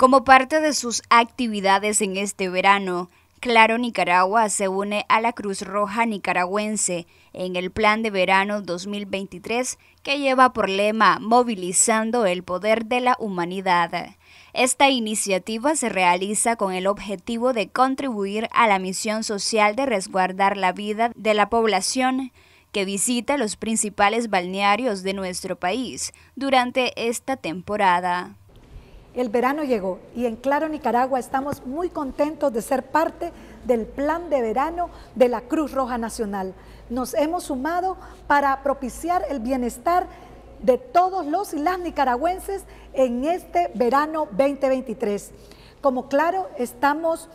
Como parte de sus actividades en este verano, Claro Nicaragua se une a la Cruz Roja Nicaragüense en el Plan de Verano 2023 que lleva por lema Movilizando el Poder de la Humanidad. Esta iniciativa se realiza con el objetivo de contribuir a la misión social de resguardar la vida de la población que visita los principales balnearios de nuestro país durante esta temporada. El verano llegó y en Claro Nicaragua estamos muy contentos de ser parte del plan de verano de la Cruz Roja Nacional. Nos hemos sumado para propiciar el bienestar de todos los y las nicaragüenses en este verano 2023. Como claro, estamos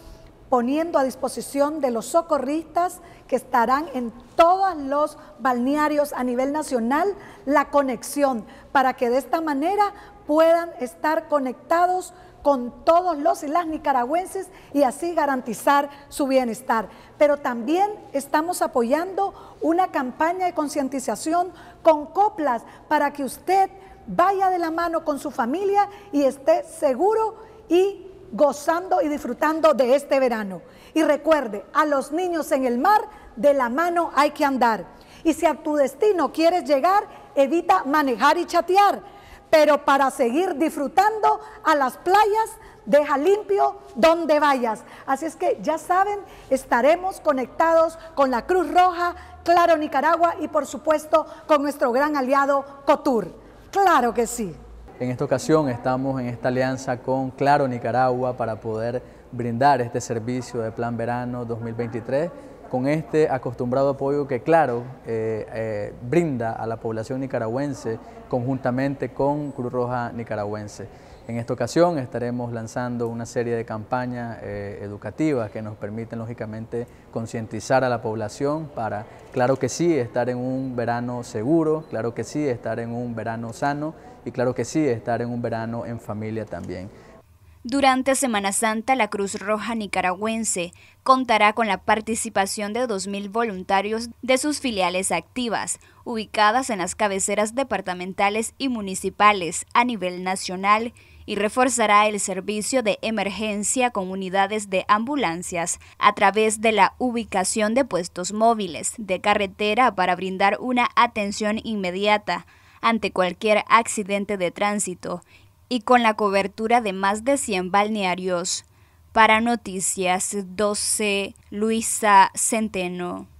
poniendo a disposición de los socorristas que estarán en todos los balnearios a nivel nacional la conexión para que de esta manera puedan estar conectados con todos los y las nicaragüenses y así garantizar su bienestar. Pero también estamos apoyando una campaña de concientización con coplas para que usted vaya de la mano con su familia y esté seguro y gozando y disfrutando de este verano. Y recuerde, a los niños en el mar de la mano hay que andar. Y si a tu destino quieres llegar, evita manejar y chatear pero para seguir disfrutando a las playas, deja limpio donde vayas. Así es que ya saben, estaremos conectados con la Cruz Roja, Claro Nicaragua y por supuesto con nuestro gran aliado Cotur. Claro que sí. En esta ocasión estamos en esta alianza con Claro Nicaragua para poder brindar este servicio de Plan Verano 2023 con este acostumbrado apoyo que, claro, eh, eh, brinda a la población nicaragüense conjuntamente con Cruz Roja Nicaragüense. En esta ocasión estaremos lanzando una serie de campañas eh, educativas que nos permiten, lógicamente, concientizar a la población para, claro que sí, estar en un verano seguro, claro que sí, estar en un verano sano y claro que sí, estar en un verano en familia también. Durante Semana Santa, la Cruz Roja Nicaragüense contará con la participación de 2.000 voluntarios de sus filiales activas, ubicadas en las cabeceras departamentales y municipales a nivel nacional, y reforzará el servicio de emergencia con unidades de ambulancias a través de la ubicación de puestos móviles de carretera para brindar una atención inmediata ante cualquier accidente de tránsito y con la cobertura de más de 100 balnearios. Para Noticias 12, Luisa Centeno.